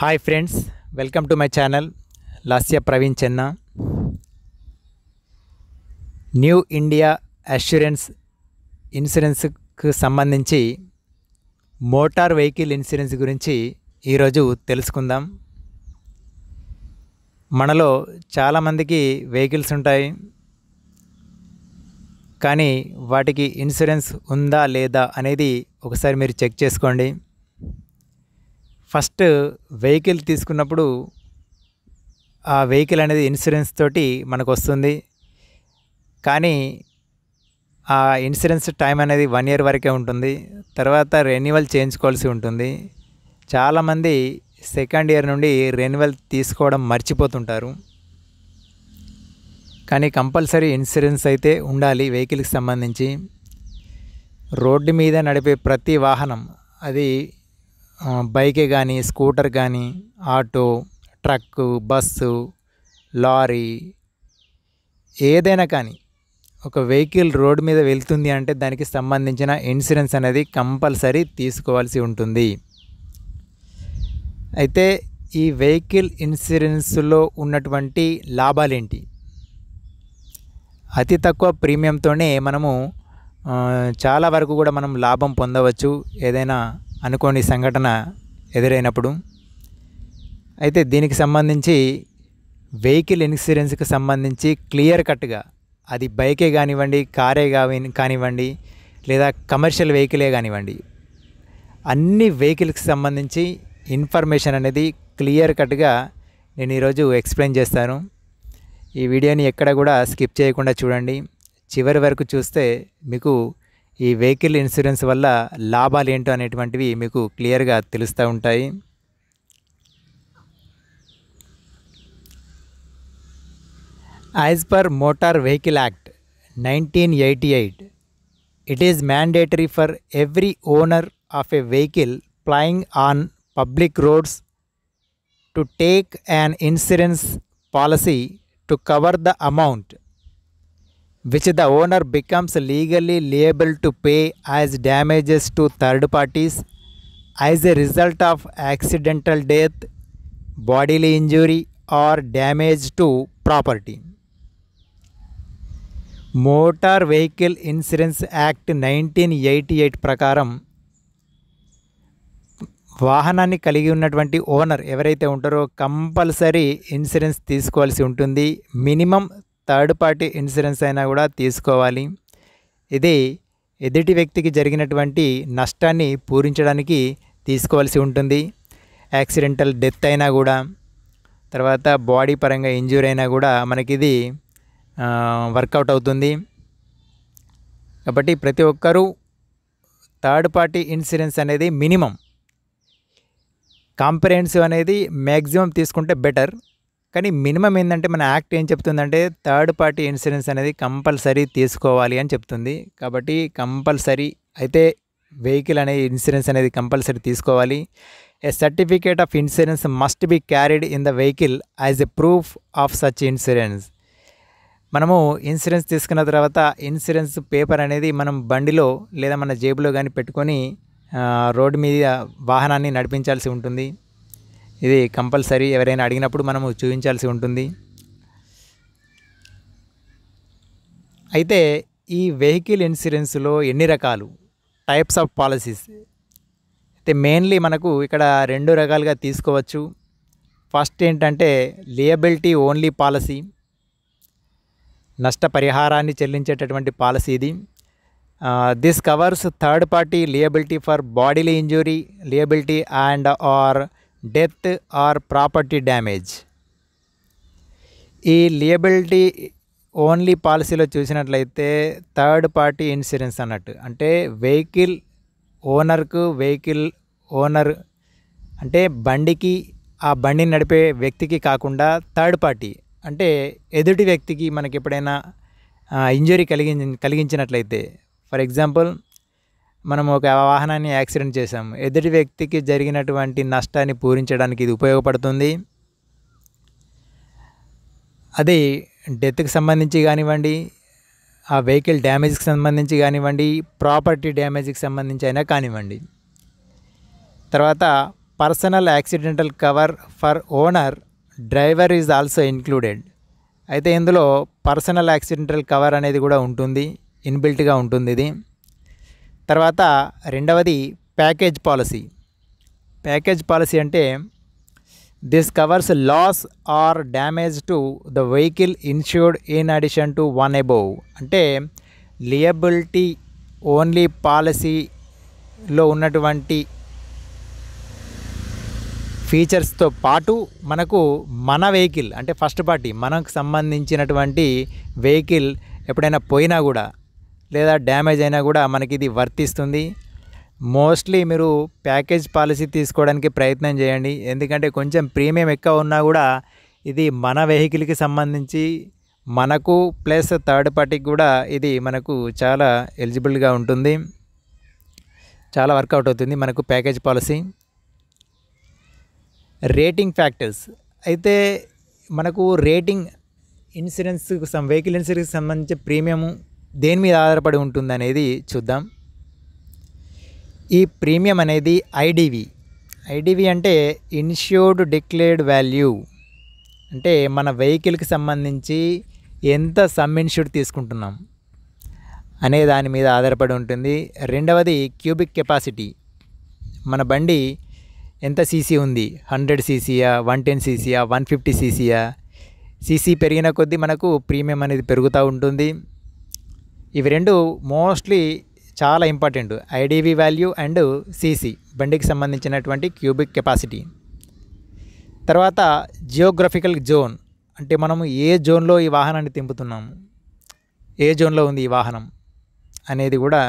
hi friends welcome to my channel Lasya Praveen చెన్న New India Assurance ఇన్సూరెన్స్కు సంబంధించి మోటార్ వెహికల్ ఇన్సూరెన్స్ గురించి ఈరోజు తెలుసుకుందాం మనలో చాలామందికి వెహికల్స్ ఉంటాయి కానీ వాటికి ఇన్సూరెన్స్ ఉందా లేదా అనేది ఒకసారి మీరు చెక్ చేసుకోండి ఫస్ట్ వెహికల్ తీసుకున్నప్పుడు ఆ వెహికల్ అనేది ఇన్సూరెన్స్ తోటి మనకు వస్తుంది కానీ ఆ ఇన్సూరెన్స్ టైం అనేది వన్ ఇయర్ వరకే ఉంటుంది తర్వాత రెన్యువల్ చేయించుకోవాల్సి ఉంటుంది చాలామంది సెకండ్ ఇయర్ నుండి రెన్యువల్ తీసుకోవడం మర్చిపోతుంటారు కానీ కంపల్సరీ ఇన్సూరెన్స్ అయితే ఉండాలి వెహికల్కి సంబంధించి రోడ్డు మీద నడిపే ప్రతి వాహనం అది బైకే కానీ స్కూటర్ కానీ ఆటో ట్రక్కు బస్సు లారీ ఏదైనా కానీ ఒక వెహికల్ రోడ్డు మీద వెళ్తుంది అంటే దానికి సంబంధించిన ఇన్సూరెన్స్ అనేది కంపల్సరీ తీసుకోవాల్సి ఉంటుంది అయితే ఈ వెహికల్ ఇన్సూరెన్స్లో ఉన్నటువంటి లాభాలేంటి అతి తక్కువ ప్రీమియంతోనే మనము చాలా వరకు కూడా మనం లాభం పొందవచ్చు ఏదైనా అనుకోని సంఘటన ఎదురైనప్పుడు అయితే దీనికి సంబంధించి వెహికల్ ఇన్సూరెన్స్కి సంబంధించి క్లియర్ కట్గా అది బైకే కానివ్వండి కారే కానివ్వండి లేదా కమర్షియల్ వెహికలే కానివ్వండి అన్ని వెహికల్కి సంబంధించి ఇన్ఫర్మేషన్ అనేది క్లియర్ కట్గా నేను ఈరోజు ఎక్స్ప్లెయిన్ చేస్తాను ఈ వీడియోని ఎక్కడ కూడా స్కిప్ చేయకుండా చూడండి చివరి వరకు చూస్తే మీకు ఈ వెహికల్ ఇన్సూరెన్స్ వల్ల లాభాలు ఏంటో అనేటువంటివి మీకు క్లియర్గా తెలుస్తూ ఉంటాయి as per motor vehicle act nineteen eighty eight it is mandatory for every owner of a vehicle plying on public roads to take an insurance policy to cover the amount which the owner becomes legally liable to pay as damages to third parties as a result of accidental death bodily injury or damage to property motor vehicle insurance act nineteen eighty eight ప్రకారం వాహనాన్ని కలిగి ఉన్నటువంటి owner ఎవరైతే ఉంటారో compulsory insurance తీసుకోవాల్సి ఉంటుంది minimum third party insurance అయినా కూడా తీసుకోవాలి ఇది ఎదుటి వ్యక్తికి జరిగినటువంటి నష్టాన్ని పూరించడానికి తీసుకోవాల్సి ఉంటుంది యాక్సిడెంటల్ డెత్ అయినా కూడా తర్వాత బాడీ పరంగా ఇంజ్యూరీ అయినా కూడా మనకి ఇది వర్కౌట్ అవుతుంది కాబట్టి ప్రతి ఒక్కరూ థర్డ్ పార్టీ ఇన్సూరెన్స్ అనేది మినిమం కాంప్రిహెన్సివ్ అనేది మ్యాక్సిమం తీసుకుంటే బెటర్ కానీ మినిమం ఏంటంటే మన యాక్ట్ ఏం చెప్తుందంటే థర్డ్ పార్టీ ఇన్సూరెన్స్ అనేది కంపల్సరీ తీసుకోవాలి అని చెప్తుంది కాబట్టి కంపల్సరీ అయితే వెహికల్ అనే ఇన్సూరెన్స్ అనేది కంపల్సరీ తీసుకోవాలి a certificate of insurance must be carried in the vehicle as a proof of such insurance మనము ఇన్సూరెన్స్ తీసుకున్న తర్వాత ఇన్సూరెన్స్ పేపర్ అనేది మనం బండిలో లేదా మన జేబులో కానీ పెట్టుకొని రోడ్డు మీద వాహనాన్ని నడిపించాల్సి ఉంటుంది ఇది కంపల్సరీ ఎవరైనా అడిగినప్పుడు మనము చూపించాల్సి ఉంటుంది అయితే ఈ వెహికల్ ఇన్సూరెన్స్లో ఎన్ని రకాలు టైప్స్ ఆఫ్ పాలసీస్ అయితే మెయిన్లీ మనకు ఇక్కడ రెండు రకాలుగా తీసుకోవచ్చు ఫస్ట్ ఏంటంటే లియబిలిటీ ఓన్లీ పాలసీ నష్టపరిహారాన్ని చెల్లించేటటువంటి పాలసీ ఇది this covers third party liability for bodily injury liability and or death or property damage ఈ లియబిలిటీ ఓన్లీ పాలసీలో చూసినట్లయితే థర్డ్ పార్టీ ఇన్సూరెన్స్ అన్నట్టు అంటే వెహికల్ ఓనర్కు వెహికల్ ఓనర్ అంటే బండికి ఆ బండిని నడిపే వ్యక్తికి కాకుండా థర్డ్ పార్టీ అంటే ఎదుటి వ్యక్తికి మనకి ఎప్పుడైనా ఇంజురీ కలిగి కలిగించినట్లయితే ఫర్ ఎగ్జాంపుల్ మనం ఒక వాహనాన్ని యాక్సిడెంట్ చేశాం ఎదుటి వ్యక్తికి జరిగినటువంటి నష్టాన్ని పూరించడానికి ఇది ఉపయోగపడుతుంది అది డెత్కి సంబంధించి కానివ్వండి ఆ వెహికల్ డ్యామేజ్కి సంబంధించి కానివ్వండి ప్రాపర్టీ డ్యామేజ్కి సంబంధించి అయినా కానివ్వండి తర్వాత personal accidental cover for owner driver is also included అయితే ఇందులో పర్సనల్ యాక్సిడెంటల్ కవర్ అనేది కూడా ఉంటుంది ఇన్బిల్ట్గా ఉంటుంది ఇది తర్వాత రెండవది ప్యాకేజ్ పాలసీ ప్యాకేజ్ పాలసీ అంటే this covers loss or damage to the vehicle insured in addition to one above అంటే లియబిలిటీ ఓన్లీ పాలసీలో ఉన్నటువంటి ఫీచర్స్తో పాటు మనకు మన వెహికల్ అంటే ఫస్ట్ పార్టీ మనకు సంబంధించినటువంటి వెహికల్ ఎప్పుడైనా పోయినా కూడా లేదా డ్యామేజ్ అయినా కూడా మనకి ఇది వర్తిస్తుంది మోస్ట్లీ మీరు ప్యాకేజ్ పాలసీ తీసుకోవడానికి ప్రయత్నం చేయండి ఎందుకంటే కొంచెం ప్రీమియం ఎక్కువ ఉన్నా కూడా ఇది మన వెహికల్కి సంబంధించి మనకు ప్లస్ థర్డ్ పార్టీకి కూడా ఇది మనకు చాలా ఎలిజిబుల్గా ఉంటుంది చాలా వర్కౌట్ అవుతుంది మనకు ప్యాకేజ్ పాలసీ రేటింగ్ ఫ్యాక్టర్స్ అయితే మనకు రేటింగ్ ఇన్సూరెన్స్ వెహికల్ ఇన్సూరెన్స్కి సంబంధించి ప్రీమియము దేని మీద ఆధారపడి ఉంటుంది అనేది చూద్దాం ఈ ప్రీమియం అనేది ఐడివి ఐడివి అంటే ఇన్ష్యూర్డ్ డిక్లేర్డ్ వాల్యూ అంటే మన వెహికల్కి సంబంధించి ఎంత సమ్ ఇన్ష్యూర్డ్ తీసుకుంటున్నాం అనే దాని మీద ఆధారపడి ఉంటుంది రెండవది క్యూబిక్ కెపాసిటీ మన బండి ఎంత సీసీ ఉంది హండ్రెడ్ సీసీయా వన్ టెన్ సీసీయా వన్ ఫిఫ్టీ సీసీయా సీసీ పెరిగిన కొద్దీ మనకు ప్రీమియం అనేది పెరుగుతూ ఉంటుంది ఇవి రెండు మోస్ట్లీ చాలా important IDV value and CC బండికి సంబంధించినటువంటి క్యూబిక్ కెపాసిటీ తర్వాత జియోగ్రఫికల్ జోన్ అంటే మనము ఏ జోన్లో ఈ వాహనాన్ని తింపుతున్నాము ఏ జోన్లో ఉంది ఈ వాహనం అనేది కూడా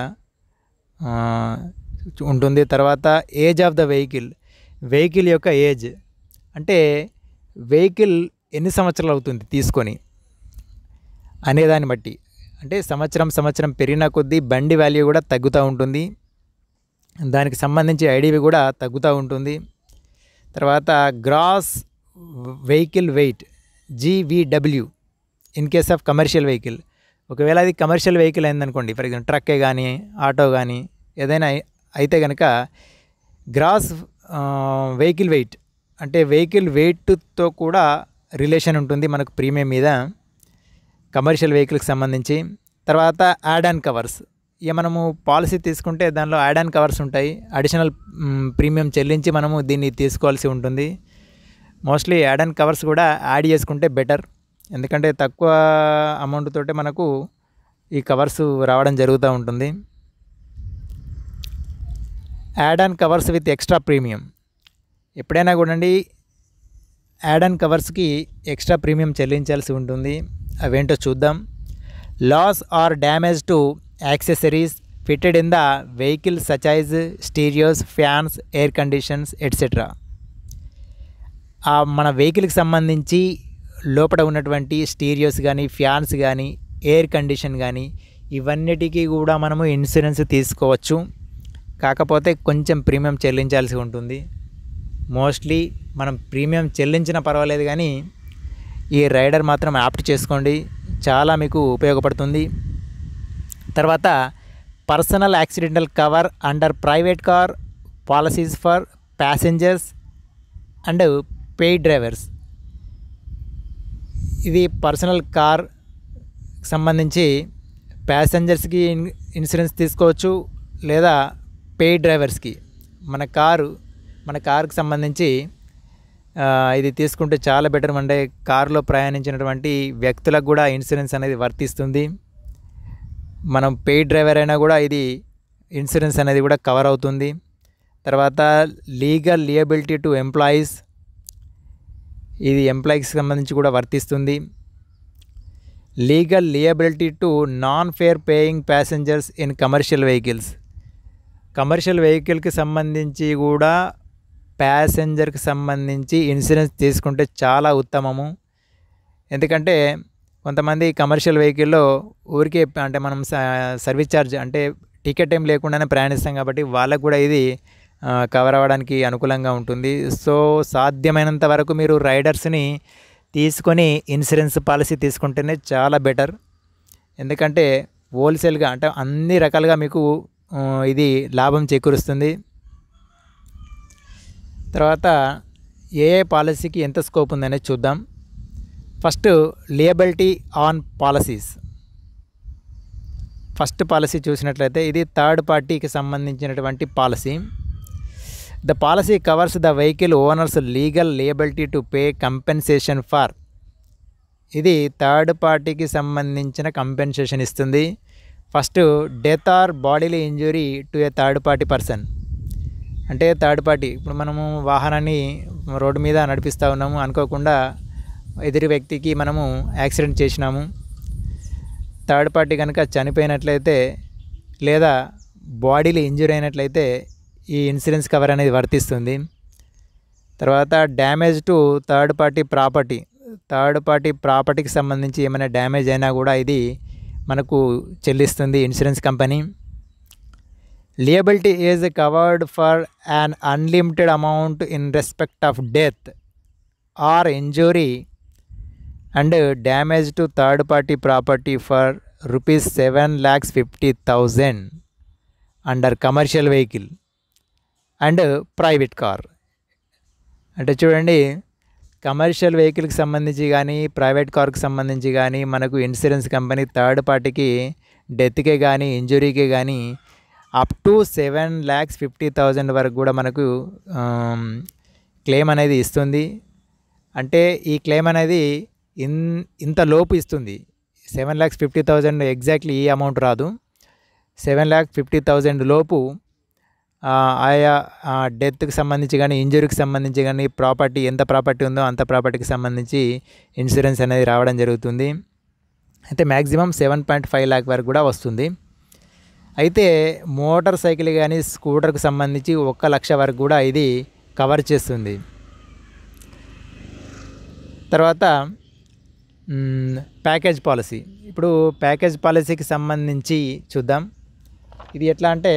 ఉంటుంది తర్వాత age of the vehicle vehicle యొక్క ఏజ్ అంటే వెహికల్ ఎన్ని సంవత్సరాలు అవుతుంది తీసుకొని అనేదాన్ని బట్టి అంటే సంవత్సరం సంవత్సరం పెరిగిన కొద్దీ బండి వాల్యూ కూడా తగ్గుతూ ఉంటుంది దానికి సంబంధించి ఐడివి కూడా తగ్గుతూ ఉంటుంది తర్వాత gross vehicle weight GVW in case of commercial vehicle ఒకవేళ అది కమర్షియల్ వెహికల్ అయిందనుకోండి ఫర్ ఎగ్జాంపుల్ ట్రక్కే కానీ ఆటో కానీ ఏదైనా అయితే కనుక గ్రాస్ వెహికల్ వెయిట్ అంటే వెహికల్ వెయిట్తో కూడా రిలేషన్ ఉంటుంది మనకు ప్రీమియం మీద కమర్షియల్ వెహికల్కి సంబంధించి తర్వాత యాడ్ అండ్ కవర్స్ ఇక మనము పాలసీ తీసుకుంటే దానిలో యాడ్ అండ్ కవర్స్ ఉంటాయి అడిషనల్ ప్రీమియం చెల్లించి మనము దీన్ని తీసుకోవాల్సి ఉంటుంది మోస్ట్లీ యాడ్ అండ్ కవర్స్ కూడా యాడ్ చేసుకుంటే బెటర్ ఎందుకంటే తక్కువ అమౌంట్ తోటే మనకు ఈ కవర్స్ రావడం జరుగుతూ ఉంటుంది add on covers with extra premium ఎప్పుడైనా కూడండి యాడ్ అండ్ కవర్స్కి ఎక్స్ట్రా ప్రీమియం చెల్లించాల్సి ఉంటుంది అవేంటో చూద్దాం loss or damage to accessories fitted in the vehicle such as stereos fans air conditions etcetera మన వెహికల్కి సంబంధించి లోపల ఉన్నటువంటి స్టీరియోస్ కానీ ఫ్యాన్స్ కానీ ఎయిర్ కండిషన్ కానీ ఇవన్నిటికీ కూడా మనము ఇన్సూరెన్స్ తీసుకోవచ్చు కాకపోతే కొంచెం ప్రీమియం చెల్లించాల్సి ఉంటుంది మోస్ట్లీ మనం ప్రీమియం చెల్లించిన పర్వాలేదు కానీ ఈ రైడర్ మాత్రం యాప్ట్ చేసుకోండి చాలా మీకు ఉపయోగపడుతుంది తర్వాత personal accidental cover under private car policies for passengers and paid drivers ఇది పర్సనల్ కార్ సంబంధించి ప్యాసింజర్స్కి ఇన్సూరెన్స్ తీసుకోవచ్చు లేదా పెయిడ్ డ్రైవర్స్కి మన కారు మన కారుకు సంబంధించి ఇది తీసుకుంటే చాలా బెటర్ అంటే కారులో ప్రయాణించినటువంటి వ్యక్తులకు కూడా ఇన్సూరెన్స్ అనేది వర్తిస్తుంది మనం పెయిడ్ డ్రైవర్ అయినా కూడా ఇది ఇన్సూరెన్స్ అనేది కూడా కవర్ అవుతుంది తర్వాత లీగల్ లియబిలిటీ టు ఎంప్లాయీస్ ఇది ఎంప్లాయీస్కి సంబంధించి కూడా వర్తిస్తుంది legal liability to non fare paying passengers in commercial vehicles commercial వెహికల్కి సంబంధించి కూడా ప్యాసింజర్కి సంబంధించి ఇన్సూరెన్స్ తీసుకుంటే చాలా ఉత్తమము ఎందుకంటే కొంతమంది కమర్షియల్ వెహికల్లో ఊరికే అంటే మనం సర్వీస్ ఛార్జ్ అంటే టికెట్ ఏం లేకుండానే ప్రయాణిస్తాం కాబట్టి వాళ్ళకు కూడా ఇది కవర్ అవ్వడానికి అనుకూలంగా ఉంటుంది సో సాధ్యమైనంత వరకు మీరు రైడర్స్ని తీసుకొని ఇన్సూరెన్స్ పాలసీ తీసుకుంటేనే చాలా బెటర్ ఎందుకంటే హోల్సేల్గా అంటే అన్ని రకాలుగా మీకు ఇది లాభం చేకూరుస్తుంది తర్వాత ఏ ఏ పాలసీకి ఎంత స్కోప్ ఉందనేది చూద్దాం first liability on policies first policy చూసినట్లయితే ఇది థర్డ్ పార్టీకి సంబంధించినటువంటి policy the policy covers the vehicle owners legal liability to pay compensation for ఇది థర్డ్ పార్టీకి సంబంధించిన కంపెన్సేషన్ ఇస్తుంది first death or bodily injury to a third party person అంటే third party ఇప్పుడు మనము వాహనాన్ని రోడ్డు మీద నడిపిస్తూ ఉన్నాము అనుకోకుండా ఎదురు వ్యక్తికి మనము యాక్సిడెంట్ చేసినాము థర్డ్ పార్టీ కనుక చనిపోయినట్లయితే లేదా బాడీలు ఇంజురీ అయినట్లయితే ఈ ఇన్సూరెన్స్ కవర్ అనేది వర్తిస్తుంది తర్వాత damage to third party property third party ప్రాపర్టీకి సంబంధించి ఏమైనా డ్యామేజ్ అయినా కూడా ఇది మనకు చెల్లిస్తుంది insurance company liability is covered for an unlimited amount in respect of death or injury and damage to third party property for rupees 7 lakhs 50000 under commercial vehicle and private car అంటే చూడండి commercial వెహికల్కి సంబంధించి కానీ private కార్కి సంబంధించి కానీ మనకు insurance company third పార్టీకి డెత్కే కానీ ఇంజురీకి కానీ up to seven lakhs fifty thousand వరకు కూడా మనకు క్లెయిమ్ అనేది ఇస్తుంది అంటే ఈ క్లెయిమ్ అనేది ఇన్ ఇంత లోపు ఇస్తుంది seven lakhs fifty thousand exactly ఈ అమౌంట్ రాదు సెవెన్ ల్యాక్ ఫిఫ్టీ థౌజండ్ లోపు ఆయా డెత్కి సంబంధించి కానీ ఇంజరీకి సంబంధించి కానీ ప్రాపర్టీ ఎంత ప్రాపర్టీ ఉందో అంత ప్రాపర్టీకి సంబంధించి ఇన్సూరెన్స్ అనేది రావడం జరుగుతుంది అయితే maximum seven point five lakh వరకు కూడా వస్తుంది అయితే మోటార్ సైకిల్ కానీ స్కూటర్కు సంబంధించి ఒక్క లక్ష వరకు కూడా ఇది కవర్ చేస్తుంది తర్వాత ప్యాకేజ్ పాలసీ ఇప్పుడు ప్యాకేజ్ పాలసీకి సంబంధించి చూద్దాం ఇది ఎట్లా అంటే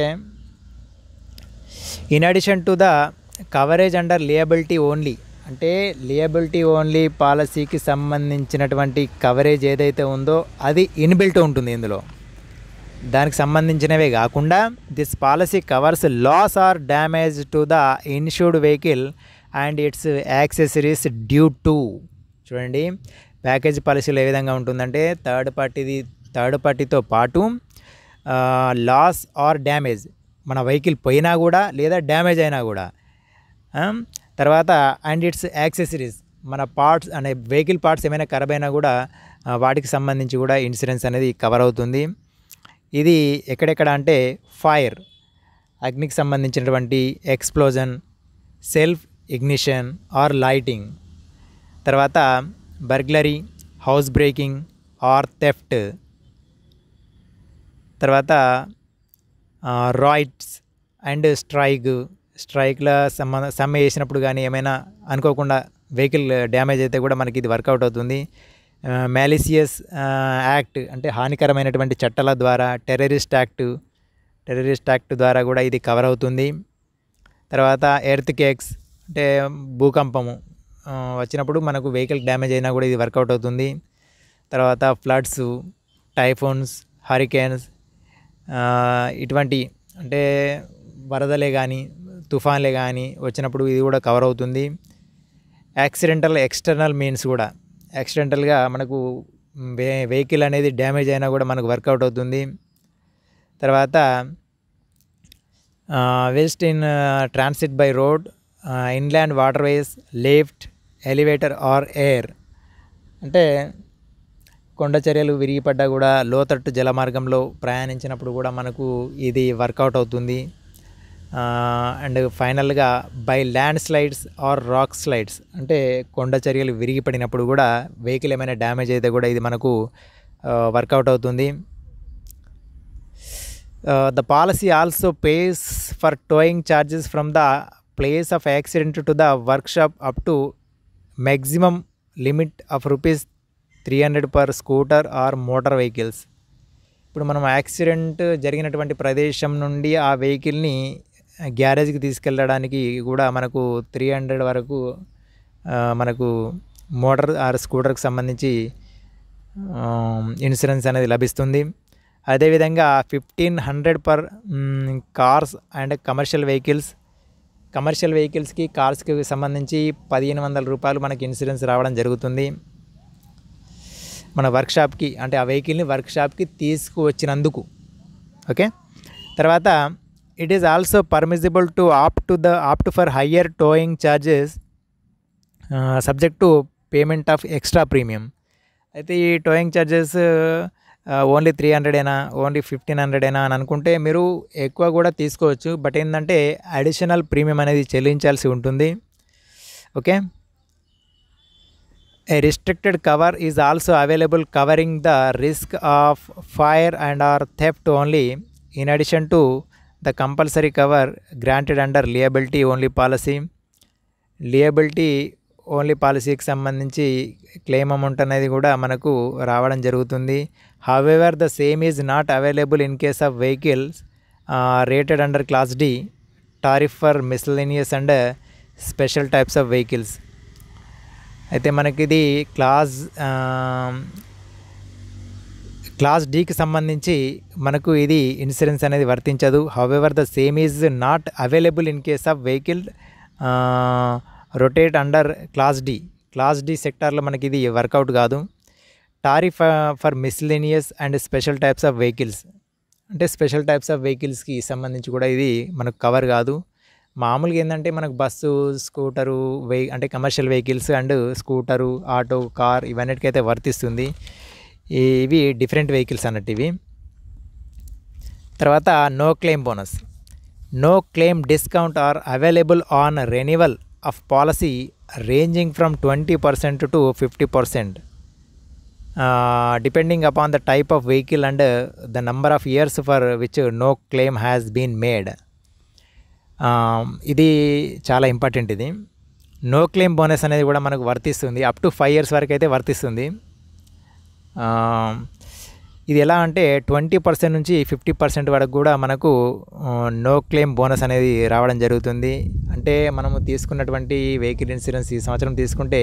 in addition to the coverage under liability only అంటే లియబిలిటీ ఓన్లీ పాలసీకి సంబంధించినటువంటి కవరేజ్ ఏదైతే ఉందో అది ఇన్బిల్ట్ ఉంటుంది ఇందులో దానికి సంబంధించినవే కాకుండా this policy covers loss or damage to the insured vehicle and its accessories due to చూడండి ప్యాకేజ్ పాలసీలో ఏ విధంగా ఉంటుందంటే థర్డ్ పార్టీది థర్డ్ పార్టీతో పాటు లాస్ ఆర్ డ్యామేజ్ మన వెహికల్ పోయినా కూడా లేదా డ్యామేజ్ అయినా కూడా తర్వాత అండ్ ఇట్స్ యాక్సెసరీస్ మన పార్ట్స్ అనే వెహికల్ పార్ట్స్ ఏమైనా ఖరాబ్ అయినా కూడా వాటికి సంబంధించి కూడా ఇన్సూరెన్స్ అనేది కవర్ అవుతుంది ఇది ఎక్కడెక్కడ అంటే ఫైర్ అగ్నికి సంబంధించినటువంటి explosion self ignition or lighting తర్వాత burglary house breaking or theft తర్వాత రాయిట్స్ అండ్ స్ట్రైక్ స్ట్రైక్ల సమ్మె చేసినప్పుడు కానీ ఏమైనా అనుకోకుండా వెహికల్ డ్యామేజ్ అయితే కూడా మనకి ఇది వర్కౌట్ అవుతుంది మ్యాలిసియస్ యాక్ట్ అంటే హానికరమైనటువంటి చట్టాల ద్వారా టెర్రరిస్ట్ యాక్ట్ టెర్రరిస్ట్ యాక్ట్ ద్వారా కూడా ఇది కవర్ అవుతుంది తర్వాత ఎర్త్ కేక్స్ అంటే భూకంపము వచ్చినప్పుడు మనకు వెహికల్ డ్యామేజ్ అయినా కూడా ఇది వర్కౌట్ అవుతుంది తర్వాత ఫ్లడ్స్ టైఫోన్స్ హరికేన్స్ ఇటువంటి అంటే వరదలే కానీ తుఫాన్లే కానీ వచ్చినప్పుడు ఇది కూడా కవర్ అవుతుంది యాక్సిడెంటల్ ఎక్స్టర్నల్ మీన్స్ కూడా యాక్సిడెంటల్గా మనకు వే వెహికల్ అనేది డ్యామేజ్ అయినా కూడా మనకు వర్కౌట్ అవుతుంది తర్వాత whilst in transit by road inland waterways lift elevator or air అంటే కొండ చర్యలు విరిగిపడ్డా కూడా లోతట్టు జల మార్గంలో ప్రయాణించినప్పుడు కూడా మనకు ఇది వర్కౌట్ అవుతుంది అండ్ ఫైనల్గా by landslides or rock slides అంటే కొండ చర్యలు విరిగి పడినప్పుడు కూడా వెహికల్ ఏమైనా డ్యామేజ్ అయితే కూడా ఇది మనకు వర్కౌట్ అవుతుంది the policy also pays for towing charges from the place of accident to the workshop up to maximum limit of rupees three hundred per scooter or motor vehicles ఇప్పుడు మనం accident జరిగినటువంటి ప్రదేశం నుండి ఆ వెహికల్ని గ్యారేజ్కి తీసుకెళ్ళడానికి కూడా మనకు త్రీ హండ్రెడ్ వరకు మనకు మోటార్ ఆర్ స్కూటర్కి సంబంధించి ఇన్సూరెన్స్ అనేది లభిస్తుంది అదేవిధంగా fifteen hundred per cars and commercial vehicles commercial వెహికల్స్కి కార్స్కి సంబంధించి పదిహేను వందల రూపాయలు మనకి ఇన్సూరెన్స్ రావడం జరుగుతుంది మన వర్క్షాప్కి అంటే ఆ వెహికల్ని వర్క్షాప్కి తీసుకువచ్చినందుకు ఓకే తర్వాత it is also permissible to opt to the opt for higher towing charges uh, subject to payment of extra అయితే ఈ towing charges only three hundred అయినా ఓన్లీ ఫిఫ్టీన్ హండ్రెడ్ అయినా అని అనుకుంటే మీరు ఎక్కువ కూడా తీసుకోవచ్చు బట్ ఏంటంటే అడిషనల్ ప్రీమియం అనేది చెల్లించాల్సి ఉంటుంది okay a restricted cover is also available covering the risk of fire and or theft only in addition to the compulsory cover granted under liability only policy liability only పాలసీకి సంబంధించి claim amount అనేది కూడా మనకు రావడం జరుగుతుంది however the same is not available in case of vehicles rated under class D tariff for miscellaneous and special types of vehicles అయితే మనకి ఇది క్లాస్ క్లాస్ డీకి సంబంధించి మనకు ఇది ఇన్సూరెన్స్ అనేది వర్తించదు however the same is not available in case of vehicle rated under class D class D సెక్టార్లో మనకి ఇది వర్కౌట్ కాదు tariff for miscellaneous and special types of vehicles అంటే స్పెషల్ టైప్స్ ఆఫ్ వెహికల్స్కి సంబంధించి కూడా ఇది మనకు కవర్ కాదు మామూలుగా ఏంటంటే మనకు బస్సు స్కూటరు వెహి అంటే commercial vehicles and scooter auto car ఇవన్నిటికైతే వర్తిస్తుంది ఇవి డిఫరెంట్ వెహికల్స్ అన్నట్టు ఇవి తర్వాత no claim bonus no claim discount are available on renewal of policy ranging from twenty percent to fifty percent depending upon the type of vehicle and the number of years for which no claim has been made ఇది చాలా important ఇది no claim bonus అనేది కూడా మనకు వర్తిస్తుంది up to five years వరకు అయితే వర్తిస్తుంది ఇది ఎలా అంటే ట్వంటీ పర్సెంట్ నుంచి ఫిఫ్టీ పర్సెంట్ వరకు కూడా మనకు నో క్లెయిమ్ బోనస్ అనేది రావడం జరుగుతుంది అంటే మనము తీసుకున్నటువంటి వెహికల్ ఇన్సూరెన్స్ ఈ సంవత్సరం తీసుకుంటే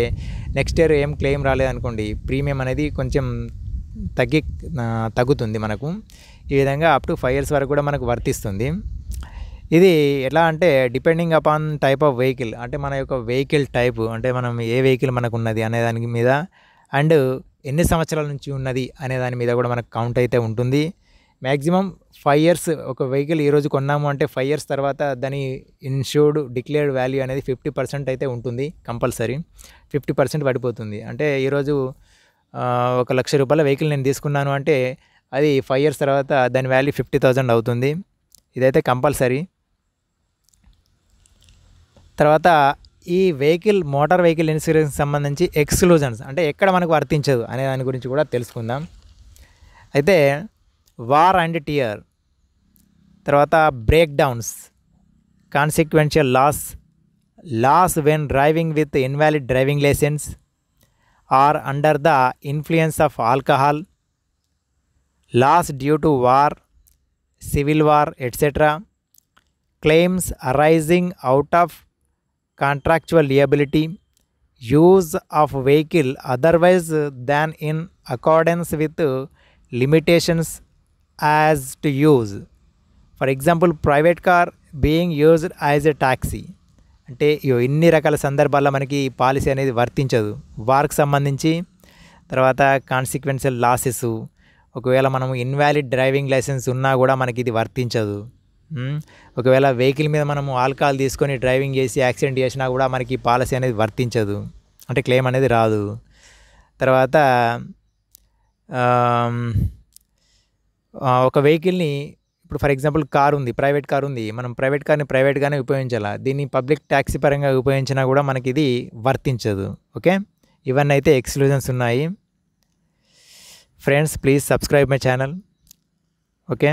నెక్స్ట్ ఇయర్ ఏం క్లెయిమ్ రాలేదనుకోండి ప్రీమియం అనేది కొంచెం తగ్గి తగ్గుతుంది మనకు ఈ విధంగా అప్ టు ఫైవ్ ఇయర్స్ వరకు కూడా మనకు వర్తిస్తుంది ఇది ఎలా అంటే depending upon type of vehicle అంటే మన యొక్క వెహికల్ టైప్ అంటే మనం ఏ వెహికల్ మనకు ఉన్నది అనే దానికి మీద అండ్ ఎన్ని సంవత్సరాల నుంచి ఉన్నది అనే దాని మీద కూడా మనకు కౌంట్ అయితే ఉంటుంది మ్యాక్సిమం ఫైవ్ ఇయర్స్ ఒక వెహికల్ ఈరోజు కొన్నాము అంటే ఫైవ్ ఇయర్స్ తర్వాత దాని ఇన్ష్యూర్డ్ డిక్లేర్డ్ వాల్యూ అనేది ఫిఫ్టీ పర్సెంట్ అయితే ఉంటుంది కంపల్సరీ ఫిఫ్టీ పర్సెంట్ పడిపోతుంది అంటే ఈరోజు ఒక లక్ష రూపాయల వెహికల్ నేను తీసుకున్నాను అంటే అది ఫైవ్ ఇయర్స్ తర్వాత దాని వాల్యూ ఫిఫ్టీ థౌజండ్ అవుతుంది ఇదైతే కంపల్సరీ తర్వాత ఈ వెహికల్ మోటార్ వెహికల్ ఇన్సూరెన్స్ సంబంధించి ఎక్స్క్లూజన్స్ అంటే ఎక్కడ మనకు వర్తించదు అనే దాని గురించి కూడా తెలుసుకుందాం అయితే వార్ అండ్ టియర్ తర్వాత breakdowns consequential loss loss when driving with invalid driving licence or under the influence of alcohol loss due to war civil war etcetera claims arising out of contractual liability use of vehicle otherwise than in accordance with limitations as to use for example private car being used as a taxi అంటే ఇన్ని రకాల సందర్భాల్లో మనకి ఈ policy అనేది వర్తించదు వార్క్ సంబంధించి తర్వాత కాన్సిక్వెన్షియల్ లాసెస్ ఒకవేళ మనం ఇన్వాలిడ్ డ్రైవింగ్ లైసెన్స్ ఉన్నా కూడా మనకి ఇది వర్తించదు ఒకవేళ వెహికల్ మీద మనము ఆల్కహాల్ తీసుకొని డ్రైవింగ్ చేసి యాక్సిడెంట్ చేసినా కూడా మనకి పాలసీ అనేది వర్తించదు అంటే క్లెయిమ్ అనేది రాదు తర్వాత ఒక వెహికల్ని ఇప్పుడు ఫర్ ఎగ్జాంపుల్ కార్ ఉంది ప్రైవేట్ కార్ ఉంది మనం ప్రైవేట్ కార్ని ప్రైవేట్గానే ఉపయోగించాలా దీన్ని పబ్లిక్ ట్యాక్సీ పరంగా ఉపయోగించినా కూడా మనకి ఇది వర్తించదు ఓకే ఇవన్నీ అయితే ఎక్స్క్లూజన్స్ ఉన్నాయి friends please subscribe my channel okay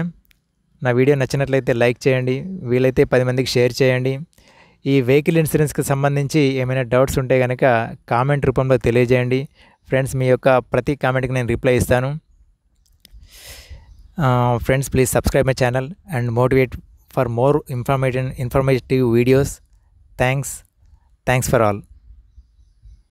నా వీడియో నచ్చినట్లయితే లైక్ చేయండి వీలైతే పది మందికి షేర్ చేయండి ఈ వెహికల్ ఇన్సూరెన్స్కి సంబంధించి ఏమైనా డౌట్స్ ఉంటే కనుక కామెంట్ రూపంలో తెలియజేయండి ఫ్రెండ్స్ మీ యొక్క ప్రతి కామెంట్కి నేను రిప్లై ఇస్తాను friends please subscribe my channel and motivate for more information informative videos thanks thanks for all